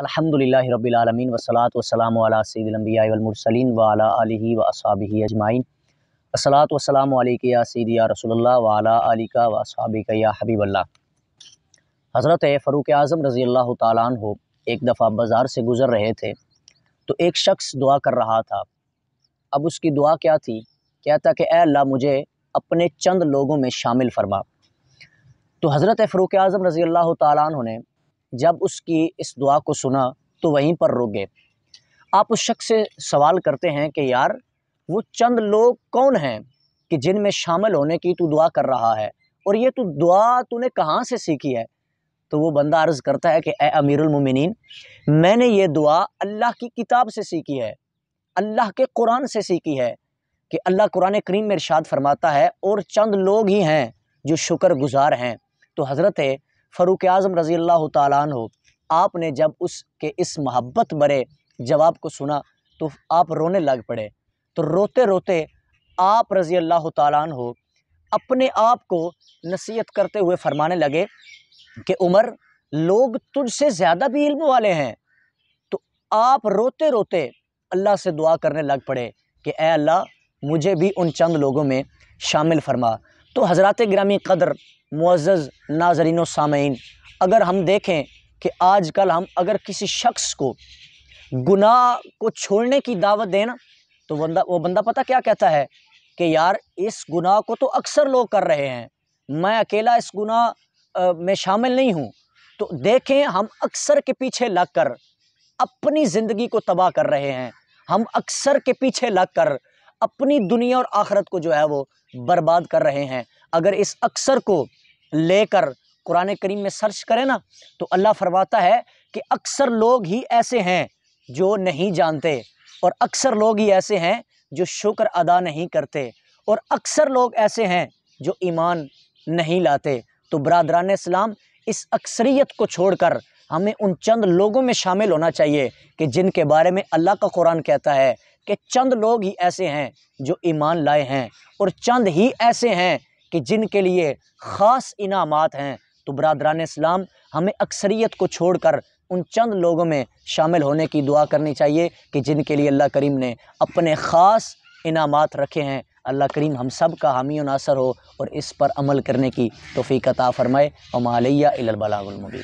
अलहमदिल्ला रबीआलमीन वसलात वसलाम सदम्बियामरसलिन वाली वसाबी अजमाइन असलात वसलाम या रसोल्ला वाला का हबीबल्ला हज़रत फ़रूक आज़म रज़ी अल्लाह तन हो एक दफ़ा बाज़ार से गुज़र रहे थे तो एक शख्स दुआ कर रहा था अब उसकी दुआ क्या थी कहता कि अल्लाह मुझे अपने चंद लोगों में शामिल फरमा तो हज़रत फ़रूक आज़म रज़ी अल्लाह तन ने जब उसकी इस दुआ को सुना तो वहीं पर रुक गए आप उस शख्स से सवाल करते हैं कि यार वो चंद लोग कौन हैं कि जिन में शामिल होने की तू दुआ कर रहा है और ये तू दुआ तूने कहाँ से सीखी है तो वो बंदा अर्ज़ करता है कि ए अमीरमिन मैंने ये दुआ अल्लाह की किताब से सीखी है अल्लाह के कुरान से सीखी है कि अल्लाह कुरान करीम में इरशाद फरमाता है और चंद लोग ही हैं जो शुक्र गुज़ार हैं तो हज़रत फ़ारूक आज़म रज़ी अल्लाह हो आपने जब उसके इस मोहब्बत भरे जवाब को सुना तो आप रोने लग पड़े तो रोते रोते आप रज़ी अल्लाह तु अपने आप को नसीहत करते हुए फरमाने लगे कि उमर लोग तुझसे ज़्यादा भी इल्म वाले हैं तो आप रोते रोते अल्लाह से दुआ करने लग पड़े कि ए अल्लाह मुझे भी उन चंद लोगों में शामिल फरमा तो हज़रत ग्रामी कदर मुज़ज़ नाजरीन सामीन अगर हम देखें कि आज कल हम अगर किसी शख्स को गुनाह को छोड़ने की दावत देना तो बंदा वो बंदा पता क्या कहता है कि यार इस गुनाह को तो अक्सर लोग कर रहे हैं मैं अकेला इस गुनाह में शामिल नहीं हूँ तो देखें हम अक्सर के पीछे लग कर अपनी ज़िंदगी को तबाह कर रहे हैं हम अक्सर के पीछे लग कर अपनी दुनिया और आखरत को जो है वो बर्बाद कर रहे हैं अगर इस अक्सर को लेकर कुरान करीम में सर्च करें ना तो अल्लाह फरमाता है कि अक्सर लोग ही ऐसे हैं जो नहीं जानते और अक्सर लोग ही ऐसे हैं जो शुक्र अदा नहीं करते और अक्सर लोग ऐसे हैं जो ईमान नहीं लाते तो बरदरान इस्लाम इस अक्सरियत को छोड़कर हमें उन चंद लोगों में शामिल होना चाहिए कि जिनके बारे में अल्लाह का कुरान कहता है कि चंद लोग ही ऐसे हैं जो ईमान लाए हैं और चंद ही ऐसे हैं कि जिनके लिए ख़ास इनामत हैं तो बरदरान इस्लाम हमें अक्सरियत को छोड़कर उन चंद लोगों में शामिल होने की दुआ करनी चाहिए कि जिनके लिए अल्लाह करीम ने अपने ख़ास इनाम रखे हैं अल्लाह करीम हम सब का हामी नासर हो और इस पर अमल करने की तोफ़ी कता फ़रमाए और मालैया